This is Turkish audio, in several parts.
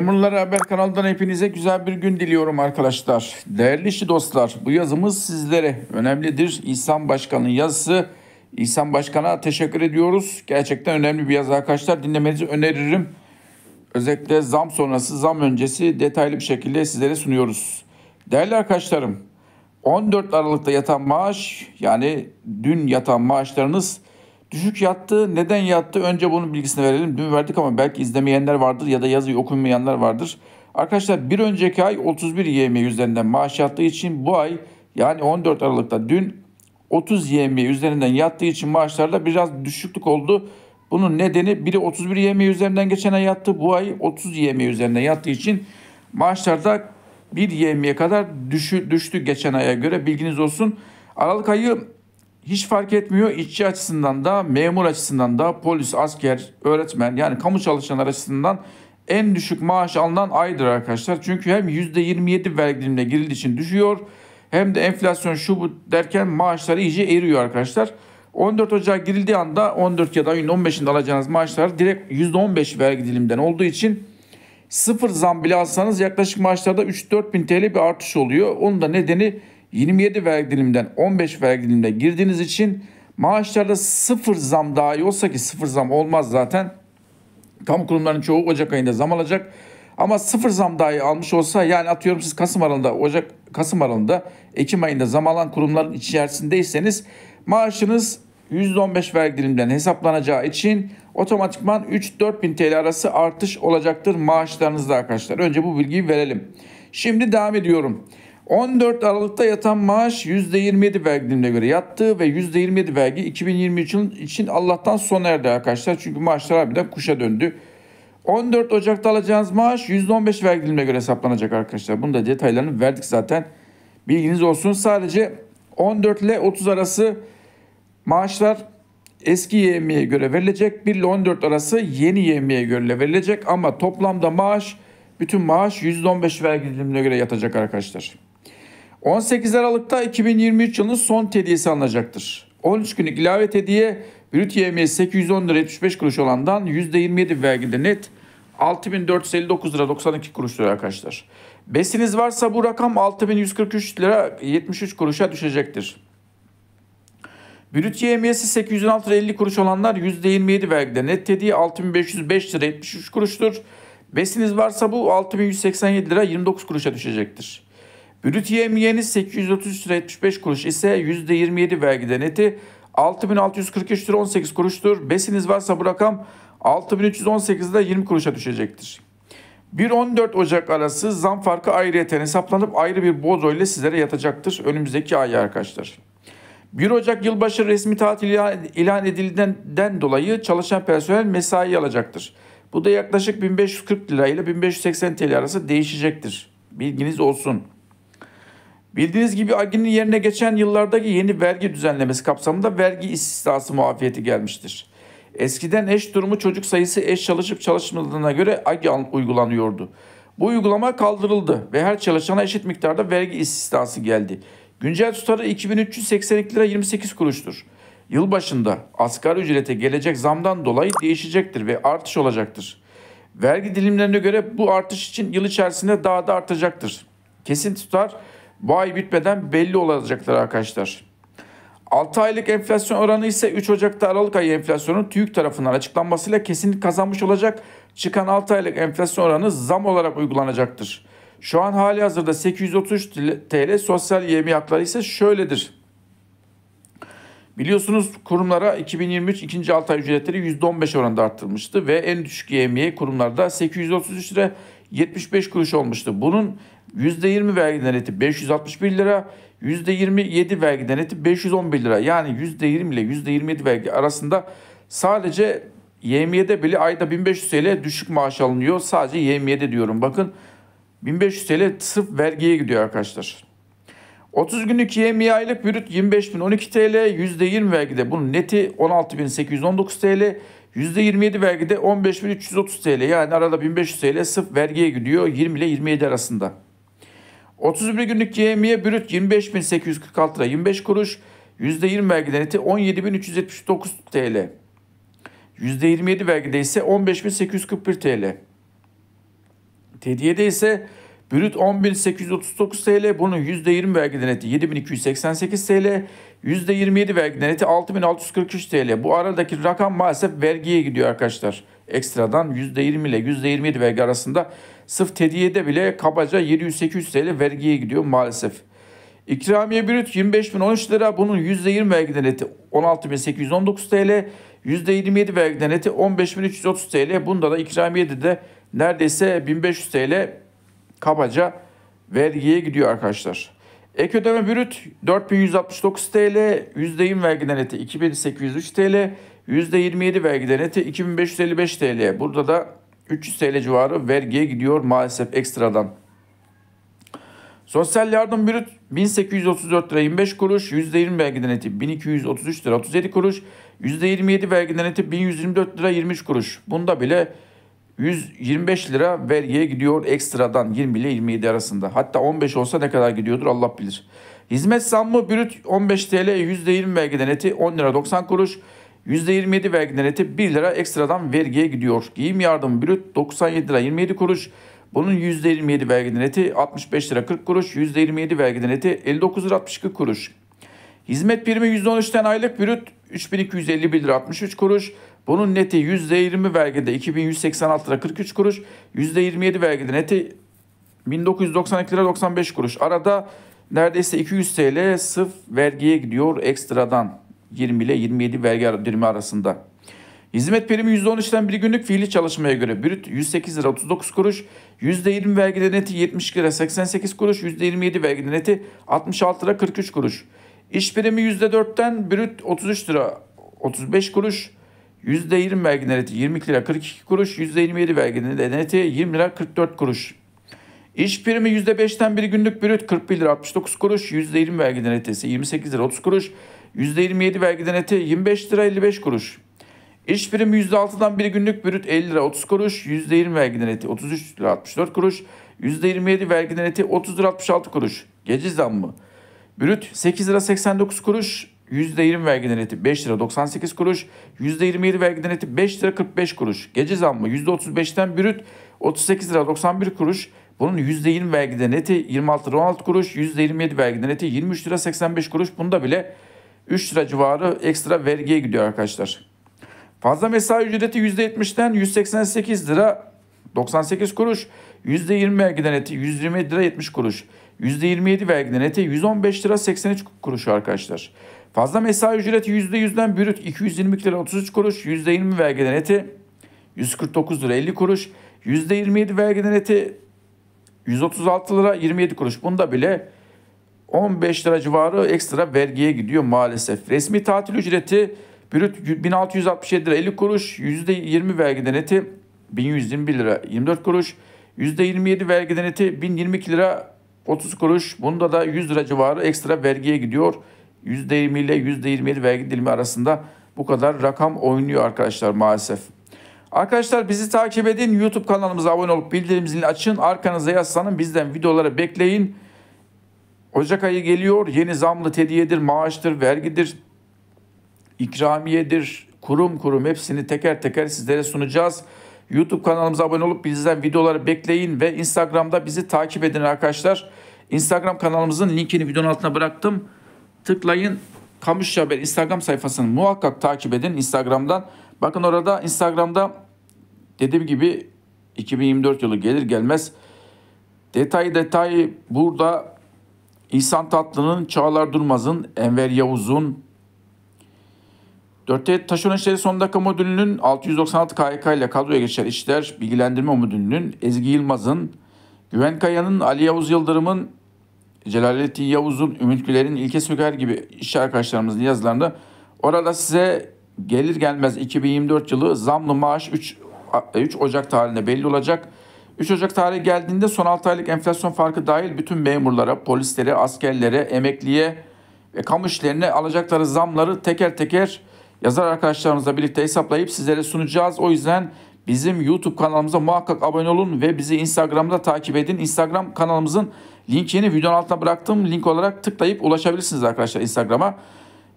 Memurlar Haber kanalından hepinize güzel bir gün diliyorum arkadaşlar. Değerli işi dostlar bu yazımız sizlere önemlidir. İhsan Başkan'ın yazısı. İhsan Başkan'a teşekkür ediyoruz. Gerçekten önemli bir yazı arkadaşlar. Dinlemenizi öneririm. Özellikle zam sonrası, zam öncesi detaylı bir şekilde sizlere sunuyoruz. Değerli arkadaşlarım 14 Aralık'ta yatan maaş yani dün yatan maaşlarınız Düşük yattı. Neden yattı? Önce bunun bilgisini verelim. Dün verdik ama belki izlemeyenler vardır ya da yazıyı okumayanlar vardır. Arkadaşlar bir önceki ay 31 YM üzerinden maaş yattığı için bu ay yani 14 Aralık'ta dün 30 YM üzerinden yattığı için maaşlarda biraz düşüklük oldu. Bunun nedeni biri 31 YM üzerinden geçen ay yattı. Bu ay 30 YM üzerinden yattığı için maaşlarda 1 YM'ye kadar düşü, düştü geçen aya göre bilginiz olsun. Aralık ayı hiç fark etmiyor. İşçi açısından da, memur açısından da, polis, asker, öğretmen yani kamu çalışanlar açısından en düşük maaş alınan aydır arkadaşlar. Çünkü hem %27 vergi dilimine girildiği için düşüyor hem de enflasyon şu bu derken maaşları iyice eriyor arkadaşlar. 14 Ocağı girildiği anda 14 ya da 15'inde alacağınız maaşlar direkt %15 vergi dilimden olduğu için sıfır zam bile alsanız yaklaşık maaşlarda 3-4 bin TL bir artış oluyor. Onun da nedeni 27 vergi diliminden 15 vergi dilimine girdiğiniz için maaşlarda sıfır zam dahi olsa ki sıfır zam olmaz zaten. Kamu kurumlarının çoğu Ocak ayında zam alacak. Ama sıfır zam dahi almış olsa yani atıyorum siz Kasım aralığında Ocak Kasım aralığında Ekim ayında zam alan kurumların içerisindeyseniz maaşınız %15 vergi diliminden hesaplanacağı için otomatikman 3-4 bin TL arası artış olacaktır maaşlarınızda arkadaşlar. Önce bu bilgiyi verelim. Şimdi devam ediyorum. 14 Aralık'ta yatan maaş %27 vergi dilimine göre yattı ve %27 vergi 2023 yılın için Allah'tan sona erdi arkadaşlar. Çünkü maaşlar harbiden kuşa döndü. 14 Ocak'ta alacağınız maaş %15 vergi dilimine göre hesaplanacak arkadaşlar. Bunu da detaylarını verdik zaten. Bilginiz olsun. Sadece 14 ile 30 arası maaşlar eski YM'ye göre verilecek. 1 ile 14 arası yeni YM'ye göre verilecek. Ama toplamda maaş bütün maaş %15 vergi dilimine göre yatacak arkadaşlar. 18 Aralık'ta 2023 yılının son tediyesi alınacaktır. 13 günlük ilave tediye brüt yemeği 810 lira 75 kuruş olandan %27 vergide net 6459 lira 92 kuruş lira arkadaşlar. Besiniz varsa bu rakam 6143 lira 73 kuruşa düşecektir. Brüt YMS'i 816 lira 50 kuruş olanlar %27 vergide net dediği 6505 lira 73 kuruştur. Besiniz varsa bu 6187 lira 29 kuruşa düşecektir. Brüt yemiyeniz 830 lira 75 kuruş ise %27 vergiden eti 6643 lira 18 kuruştur. Besiniz varsa bu rakam 6318 lira 20 kuruşa düşecektir. 1-14 Ocak arası zam farkı ayrıyeten hesaplanıp ayrı bir bozo ile sizlere yatacaktır önümüzdeki ay arkadaşlar. 1 Ocak yılbaşı resmi tatil ilan edildiğinden dolayı çalışan personel mesai alacaktır. Bu da yaklaşık 1540 lira ile 1580 TL arası değişecektir. Bilginiz olsun. Bildiğiniz gibi AGİ'nin yerine geçen yıllardaki yeni vergi düzenlemesi kapsamında vergi istisnası muafiyeti gelmiştir. Eskiden eş durumu çocuk sayısı eş çalışıp çalışmadığına göre AGİ uygulanıyordu. Bu uygulama kaldırıldı ve her çalışana eşit miktarda vergi istisnası geldi. Güncel tutarı 2382 lira 28 kuruştur. Yıl başında asgari ücrete gelecek zamdan dolayı değişecektir ve artış olacaktır. Vergi dilimlerine göre bu artış için yıl içerisinde daha da artacaktır. Kesin tutar bu ay bitmeden belli olacaktır arkadaşlar. 6 aylık enflasyon oranı ise 3 Ocak'ta Aralık ayı enflasyonun TÜİK tarafından açıklanmasıyla kesinlik kazanmış olacak. Çıkan 6 aylık enflasyon oranı zam olarak uygulanacaktır. Şu an hali hazırda 833 TL sosyal yemi hakları ise şöyledir. Biliyorsunuz kurumlara 2023 ikinci alt ay ücretleri %15 oranında arttırmıştı ve en düşük yemiye kurumlarda 833 lira 75 kuruş olmuştu. Bunun %20 vergi deneti 561 lira, %27 vergi deneti 511 lira. Yani %20 ile %27 vergi arasında sadece YMY'de bile ayda 1500 TL düşük maaş alınıyor. Sadece YMY'de diyorum bakın. 1500 TL sırf vergiye gidiyor arkadaşlar. 30 günlük YMI aylık bürüt 25.012 TL, %20 vergide bunun neti 16.819 TL, %27 vergide 15.330 TL yani arada 1500 TL sırf vergiye gidiyor 20 ile 27 arasında. 31 günlük CMİ'ye brüt 25.846 lira 25 kuruş. %20 vergi deneti 17.379 TL. %27 vergide ise 15.841 TL. Tediyede ise brüt 10.839 TL, bunun %20 vergi deneti 7.288 TL, %27 vergi deneti 6.643 TL. Bu aradaki rakam maalesef vergiye gidiyor arkadaşlar. Ekstradan %20 ile %27 vergi arasında Sırf tediyede bile kabaca 700-800 TL vergiye gidiyor maalesef. İkramiye brüt 25.013 lira. Bunun %20 vergiden eti 16.819 TL. %27 vergiden eti 15.330 TL. Bunda da ikramiyede de neredeyse 1500 TL kabaca vergiye gidiyor arkadaşlar. Ek ödeme brüt 4169 TL, %20 vergiden eti 2803 TL, %27 vergiden eti 2555 TL. Burada da 300 TL civarı vergiye gidiyor maalesef ekstradan. Sosyal yardım brüt 1834 lira 25 kuruş, %20 vergi deneti 1233 lira 37 kuruş, %27 vergi deneti 1124 lira 23 kuruş. Bunda bile 125 lira vergiye gidiyor ekstradan 20 ile 27 arasında. Hatta 15 olsa ne kadar gidiyordur Allah bilir. Hizmet zammı brüt 15 TL %20 vergi deneti 10 lira 90 kuruş, %27 vergiden etip 1 lira ekstradan vergiye gidiyor. Giyim yardımı brüt 97 lira 27 kuruş. Bunun %27 vergi neti 65 lira 40 kuruş. %27 vergi neti 59 lira 62 kuruş. Hizmet primi %13'ten aylık brüt 3251 lira 63 kuruş. Bunun neti %20 vergide 2186 lira 43 kuruş. %27 vergi neti 1992 lira 95 kuruş. Arada neredeyse 200 TL sıf vergiye gidiyor ekstradan. 20 ile 27 vergi dirimi arasında. Hizmet primi %13'ten bir günlük fiili çalışmaya göre brüt 108 lira 39 kuruş, %20 vergide neti 70 lira 88 kuruş, %27 vergide neti 66 lira 43 kuruş. İş primi %4'ten brüt 33 lira 35 kuruş, %20 vergi neti 20 lira 42 kuruş, %27 vergi neti 20 lira 44 kuruş. İş primi %5'ten bir günlük brüt 41 lira 69 kuruş, %20 vergi netesi 28 lira 30 kuruş, %27 vergiden ete 25 lira 55 kuruş. İş primi %6'dan 1 günlük bürüt 50 lira 30 kuruş. %20 vergiden eti 33 lira 64 kuruş. %27 vergiden eti 30 lira 66 kuruş. Gece zammı. Brüt 8 lira 89 kuruş. %20 vergi eti 5 lira 98 kuruş. %27 vergi eti 5 lira 45 kuruş. Gece zammı %35'ten brüt 38 lira 91 kuruş. Bunun %20 vergiden eti 26 lira 16 kuruş. %27 vergiden eti 23 lira 85 kuruş. Bunda bile 3 lira civarı ekstra vergiye gidiyor arkadaşlar. Fazla mesai ücreti %70'den 188 lira 98 kuruş. %20 vergiden eti 120 lira 70 kuruş. %27 vergiden eti 115 lira 83 kuruş arkadaşlar. Fazla mesai ücreti %100'den bürüt 222 lira 33 kuruş. %20 vergiden eti 149 lira 50 kuruş. %27 vergiden eti 136 lira 27 kuruş. Bunda bile 15 lira civarı ekstra vergiye gidiyor maalesef. Resmi tatil ücreti brüt 1667 lira 50 kuruş, %20 vergiden eti 1121 lira 24 kuruş, %27 vergiden eti 1022 lira 30 kuruş. Bunda da 100 lira civarı ekstra vergiye gidiyor. %20 ile %27 vergi dilimi arasında bu kadar rakam oynuyor arkadaşlar maalesef. Arkadaşlar bizi takip edin. YouTube kanalımıza abone olup bildirim zilini açın. Arkanıza yaslanın. Bizden videoları bekleyin. Ocak ayı geliyor. Yeni zamlı tediyedir, maaştır, vergidir, ikramiyedir, kurum kurum hepsini teker teker sizlere sunacağız. YouTube kanalımıza abone olup bizden videoları bekleyin ve Instagram'da bizi takip edin arkadaşlar. Instagram kanalımızın linkini videonun altına bıraktım. Tıklayın. Kamuş Haber Instagram sayfasını muhakkak takip edin Instagram'dan. Bakın orada Instagram'da dediğim gibi 2024 yılı gelir gelmez detay detay burada İhsan Tatlı'nın, Çağlar Durmaz'ın, Enver Yavuz'un, dörtte taşeron işleri son dakika modülünün 696 KYK ile kadroya geçer işler bilgilendirme modülünün Ezgi Yılmaz'ın, Güven Kaya'nın, Ali Yavuz Yıldırım'ın, Celalettin Yavuz'un, Ümit Güler'in, İlke Söker gibi iş arkadaşlarımızın yazılarında orada size gelir gelmez 2024 yılı zamlı maaş 3, 3 Ocak tarihinde belli olacak. 3 Ocak tarihi geldiğinde son 6 aylık enflasyon farkı dahil bütün memurlara, polislere, askerlere, emekliye ve kamu işlerine alacakları zamları teker teker yazar arkadaşlarımızla birlikte hesaplayıp sizlere sunacağız. O yüzden bizim YouTube kanalımıza muhakkak abone olun ve bizi Instagram'da takip edin. Instagram kanalımızın linkini videonun altına bıraktığım link olarak tıklayıp ulaşabilirsiniz arkadaşlar Instagram'a.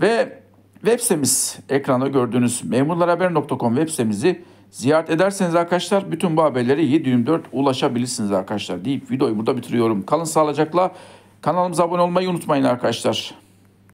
Ve web sitemiz ekranda gördüğünüz memurlarhaber.com web sitemizi Ziyaret ederseniz arkadaşlar bütün bu haberlere 724 ulaşabilirsiniz arkadaşlar deyip videoyu burada bitiriyorum. Kalın sağlıcakla. Kanalımıza abone olmayı unutmayın arkadaşlar.